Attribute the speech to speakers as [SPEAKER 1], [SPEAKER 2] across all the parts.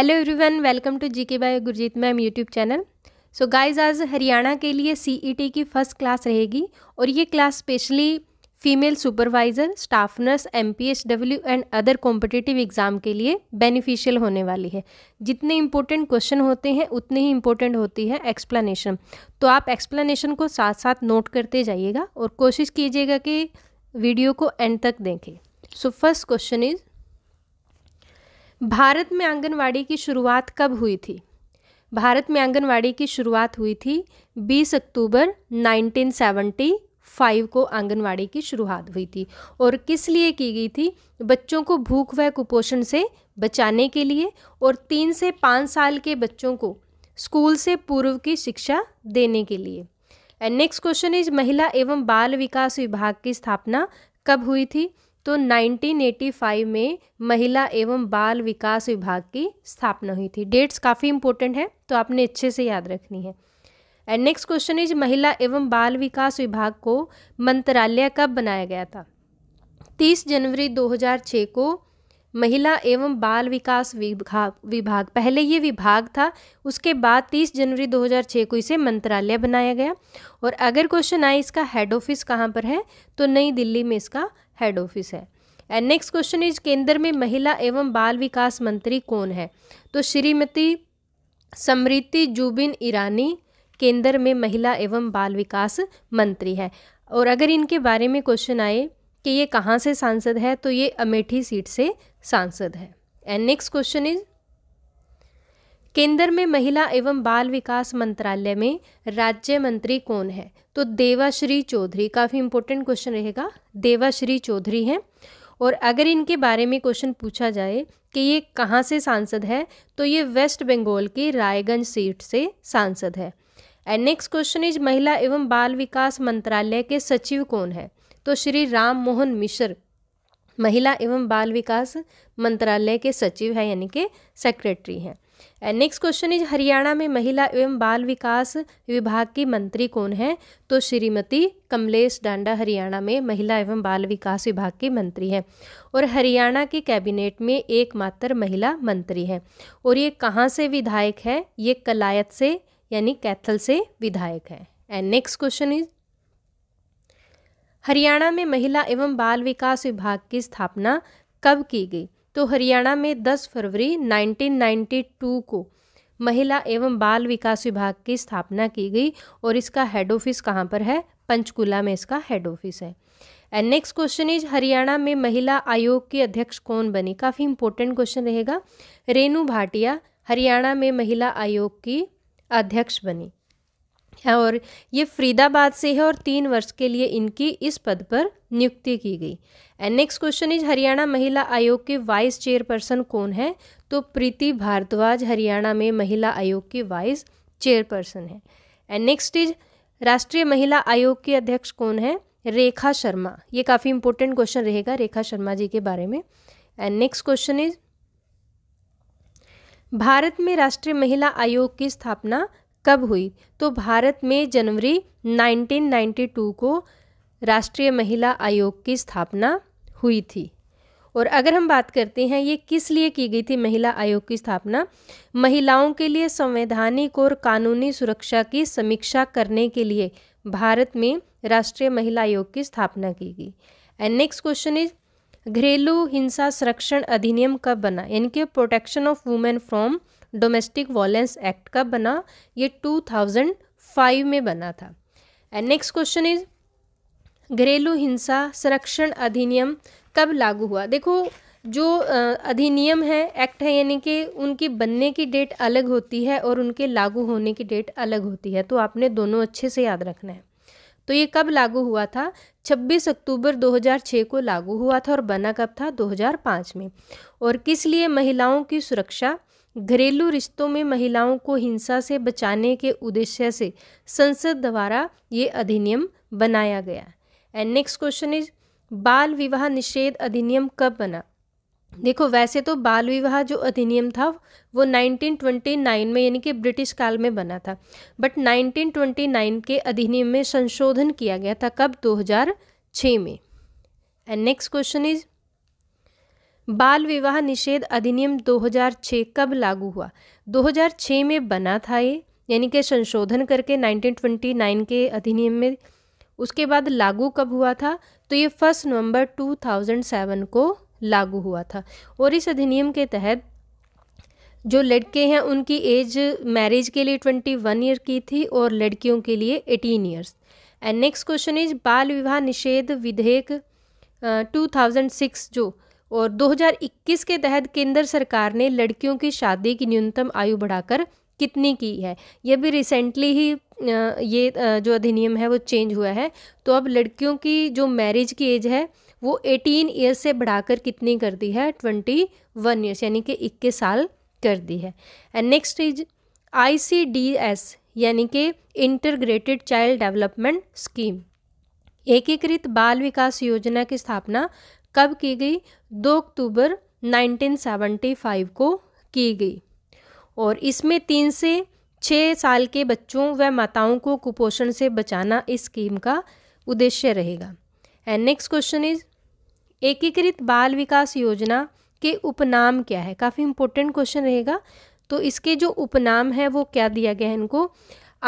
[SPEAKER 1] hello everyone welcome to GK by Gurjeet ma'am YouTube channel so guys आज हरियाणा के लिए CET e की first class रहेगी और ये class specially female supervisor staff nurse M P H W and other competitive exam के लिए beneficial होने वाली है जितने इम्पोर्टेंट क्वेश्चन होते हैं उतने ही इम्पोर्टेंट होती है एक्सप्लानशन तो आप एक्सप्लानशन को साथ साथ नोट करते जाइएगा और कोशिश कीजिएगा कि वीडियो को एंड तक देखें so first question is Bharat में आंगनवाड़ी की शुरुआत कब हुई थी भारत में आंगनवाड़ी की शुरुआत हुई थी 20 अक्टूबर 1975 को आंगनवाड़ी की शुरुआत हुई थी और किस लिए की गई थी बच्चों को भूख व कुपोषण से बचाने के लिए और तीन से पाँच साल के बच्चों को स्कूल से पूर्व की शिक्षा देने के लिए एंड नेक्स्ट क्वेश्चन इज महिला एवं बाल विकास विभाग की स्थापना कब हुई थी तो 1985 में महिला एवं बाल विकास विभाग की स्थापना हुई थी डेट्स काफ़ी इंपॉर्टेंट है तो आपने अच्छे से याद रखनी है एंड नेक्स्ट क्वेश्चन इज महिला एवं बाल विकास विभाग को मंत्रालय कब बनाया गया था 30 जनवरी 2006 को महिला एवं बाल विकास विभाग विभाग पहले ये विभाग था उसके बाद 30 जनवरी 2006 को इसे मंत्रालय बनाया गया और अगर क्वेश्चन आए इसका हेड ऑफिस कहाँ पर है तो नई दिल्ली में इसका हेड ऑफिस है एंड नेक्स्ट क्वेश्चन इज केंद्र में महिला एवं बाल विकास मंत्री कौन है तो श्रीमती समृति जुबिन ईरानी केंद्र में महिला एवं बाल विकास मंत्री है और अगर इनके बारे में क्वेश्चन आए कि ये कहाँ से सांसद है तो ये अमेठी सीट से सांसद है एंड नेक्स्ट क्वेश्चन इज केंद्र में महिला एवं बाल विकास मंत्रालय में राज्य मंत्री कौन है तो देवाश्री चौधरी काफ़ी इंपॉर्टेंट क्वेश्चन रहेगा देवाश्री चौधरी हैं और अगर इनके बारे में क्वेश्चन पूछा जाए कि ये कहाँ से सांसद है तो ये वेस्ट बंगाल की रायगंज सीट से सांसद है एंड नेक्स्ट क्वेश्चन इज महिला एवं बाल विकास मंत्रालय के सचिव कौन है तो श्री राम मोहन मिश्र महिला एवं बाल विकास मंत्रालय के सचिव हैं यानी कि सेक्रेटरी हैं नेक्स्ट क्वेश्चन इज हरियाणा में महिला एवं बाल विकास विभाग की मंत्री कौन है तो श्रीमती कमलेश डांडा हरियाणा में महिला एवं बाल विकास विभाग की मंत्री है और हरियाणा के कैबिनेट में एकमात्र महिला मंत्री है और ये कहाँ से विधायक है ये कलायत से यानी कैथल से विधायक है and next question is Haryana में महिला एवं बाल विकास विभाग की स्थापना कब की गई तो हरियाणा में 10 फरवरी 1992 को महिला एवं बाल विकास विभाग की स्थापना की गई और इसका हेड ऑफिस कहाँ पर है पंचकुला में इसका हेड ऑफिस है and next question is Haryana में महिला आयोग की अध्यक्ष कौन बनी काफ़ी इंपॉर्टेंट क्वेश्चन रहेगा रेनू भाटिया हरियाणा में महिला आयोग की अध्यक्ष बनी और ये फरीदाबाद से है और तीन वर्ष के लिए इनकी इस पद पर नियुक्ति की गई and next question is Haryana महिला आयोग के वाइस चेयरपर्सन कौन है तो प्रीति भारद्वाज हरियाणा में महिला आयोग के वाइस चेयरपर्सन है एंड नेक्स्ट इज राष्ट्रीय महिला आयोग के अध्यक्ष कौन है रेखा शर्मा ये काफ़ी इंपॉर्टेंट क्वेश्चन रहेगा रेखा शर्मा जी के बारे में and next question is Bharat में राष्ट्रीय महिला आयोग की स्थापना कब हुई तो भारत में जनवरी 1992 को राष्ट्रीय महिला आयोग की स्थापना हुई थी और अगर हम बात करते हैं ये किस लिए की गई थी महिला आयोग की स्थापना महिलाओं के लिए संवैधानिक और कानूनी सुरक्षा की समीक्षा करने के लिए भारत में राष्ट्रीय महिला आयोग की स्थापना की गई एंड नेक्स्ट क्वेश्चन इज घरेलू हिंसा संरक्षण अधिनियम कब बना यानी कि protection of women from domestic violence act कब बना ये 2005 में बना था एंड नेक्स्ट क्वेश्चन इज घरेलू हिंसा संरक्षण अधिनियम कब लागू हुआ देखो जो अधिनियम है एक्ट है यानी कि उनकी बनने की डेट अलग होती है और उनके लागू होने की डेट अलग होती है तो आपने दोनों अच्छे से याद रखना है तो ये कब लागू हुआ था 26 अक्टूबर 2006 को लागू हुआ था और बना कब था 2005 में और किस लिए महिलाओं की सुरक्षा घरेलू रिश्तों में महिलाओं को हिंसा से बचाने के उद्देश्य से संसद द्वारा ये अधिनियम बनाया गया एंड नेक्स्ट क्वेश्चन इज बाल विवाह निषेध अधिनियम कब बना देखो वैसे तो बाल विवाह जो अधिनियम था वो 1929 में यानी कि ब्रिटिश काल में बना था बट 1929 के अधिनियम में संशोधन किया गया था कब 2006 में एंड नेक्स्ट क्वेश्चन इज बाल विवाह निषेध अधिनियम 2006 कब लागू हुआ 2006 में बना था ये यानी कि संशोधन करके 1929 के अधिनियम में उसके बाद लागू कब हुआ था तो ये फर्स्ट नवंबर 2007 को लागू हुआ था और इस अधिनियम के तहत जो लड़के हैं उनकी एज मैरिज के लिए 21 ईयर की थी और लड़कियों के लिए 18 years and next question is बाल विवाह निषेध विधेयक 2006 जो और 2021 के तहत केंद्र सरकार ने लड़कियों की शादी की न्यूनतम आयु बढ़ाकर कितनी की है यह भी रिसेंटली ही ये जो अधिनियम है वो चेंज हुआ है तो अब लड़कियों की जो मैरिज की एज है वो 18 ईयर्स से बढ़ाकर कितनी कर दी है 21 ईयर्स यानी कि 21 साल कर दी है एंड नेक्स्ट इज आईसीडीएस यानी कि इंटरग्रेटेड चाइल्ड डेवलपमेंट स्कीम एकीकृत बाल विकास योजना की स्थापना कब की गई दो अक्टूबर 1975 को की गई और इसमें तीन से छः साल के बच्चों व माताओं को कुपोषण से बचाना इस स्कीम का उद्देश्य रहेगा एंड नेक्स्ट क्वेश्चन इज एकीकृत बाल विकास योजना के उपनाम क्या है काफ़ी इंपॉर्टेंट क्वेश्चन रहेगा तो इसके जो उपनाम है वो क्या दिया गया है इनको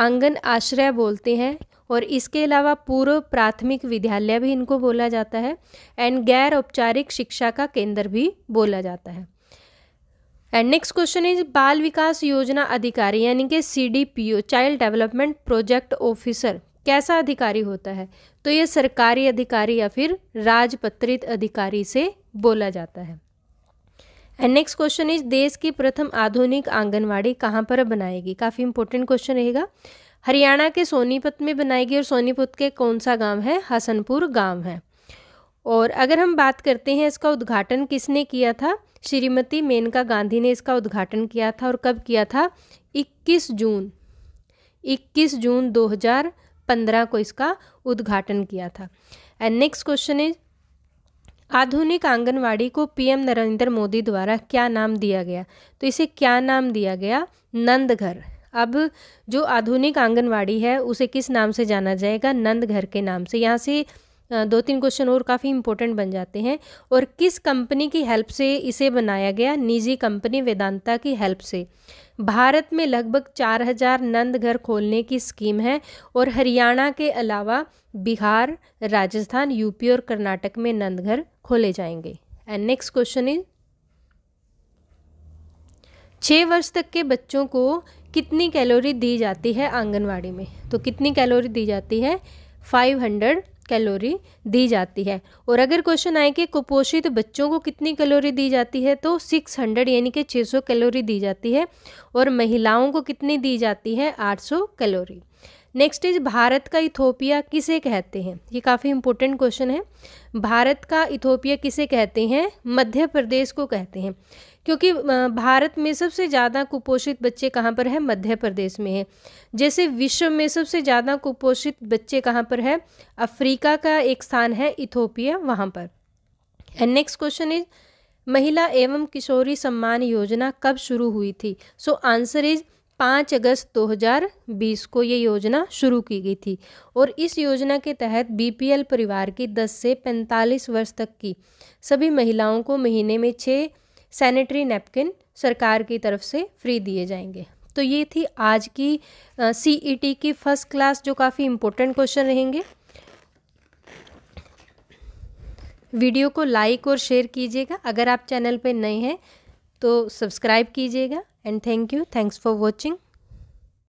[SPEAKER 1] आंगन आश्रय बोलते हैं और इसके अलावा पूर्व प्राथमिक विद्यालय भी इनको बोला जाता है एंड गैर औपचारिक शिक्षा का केंद्र भी बोला जाता है एंड नेक्स्ट क्वेश्चन इज बाल विकास योजना अधिकारी यानी कि C D P O child development project officer कैसा अधिकारी होता है तो ये सरकारी अधिकारी या फिर राजपत्रित अधिकारी से बोला जाता है एंड नेक्स्ट क्वेश्चन इज देश की प्रथम आधुनिक आंगनवाड़ी कहाँ पर बनाएगी काफ़ी इंपॉर्टेंट क्वेश्चन रहेगा हरियाणा के सोनीपत में बनाएगी और सोनीपत के कौन सा गांव है हसनपुर गांव है और अगर हम बात करते हैं इसका उद्घाटन किसने किया था श्रीमती मेनका गांधी ने इसका उद्घाटन किया था और कब किया था 21 जून 21 जून 2015 को इसका उद्घाटन किया था एंड नेक्स्ट क्वेश्चन इज आधुनिक आंगनवाड़ी को पीएम नरेंद्र मोदी द्वारा क्या नाम दिया गया तो इसे क्या नाम दिया गया नंद घर अब जो आधुनिक आंगनवाड़ी है उसे किस नाम से जाना जाएगा नंद घर के नाम से यहाँ से दो तीन क्वेश्चन और काफ़ी इंपॉर्टेंट बन जाते हैं और किस कंपनी की हेल्प से इसे बनाया गया निजी कंपनी वेदांता की हेल्प से भारत में लगभग 4000 नंद घर खोलने की स्कीम है और हरियाणा के अलावा बिहार राजस्थान यूपी और कर्नाटक में नंद घर खोले जाएंगे एंड नेक्स्ट क्वेश्चन इज छः वर्ष तक के बच्चों को कितनी कैलोरी दी जाती है आंगनवाड़ी में तो कितनी कैलोरी दी जाती है 500 कैलोरी दी जाती है और अगर क्वेश्चन आए कि कुपोषित बच्चों को कितनी कैलोरी दी जाती है तो 600 यानी कि 600 कैलोरी दी जाती है और महिलाओं को कितनी दी जाती है 800 कैलोरी नेक्स्ट इज भारत का इथोपिया किसे कहते हैं ये काफ़ी इंपॉर्टेंट क्वेश्चन है भारत का इथोपिया किसे कहते हैं मध्य प्रदेश को कहते हैं क्योंकि भारत में सबसे ज़्यादा कुपोषित बच्चे कहाँ पर है मध्य प्रदेश में है जैसे विश्व में सबसे ज़्यादा कुपोषित बच्चे कहाँ पर है अफ्रीका का एक स्थान है इथोपिया वहाँ पर एंड नेक्स्ट क्वेश्चन इज महिला एवं किशोरी सम्मान योजना कब शुरू हुई थी सो आंसर इज पाँच अगस्त 2020 को ये योजना शुरू की गई थी और इस योजना के तहत बीपीएल परिवार की 10 से 45 वर्ष तक की सभी महिलाओं को महीने में छः सैनिटरी नैपकिन सरकार की तरफ से फ्री दिए जाएंगे तो ये थी आज की सी ई टी की फर्स्ट क्लास जो काफ़ी इम्पोर्टेंट क्वेश्चन रहेंगे वीडियो को लाइक और शेयर कीजिएगा अगर आप चैनल पर नए हैं तो सब्सक्राइब कीजिएगा and thank you thanks for watching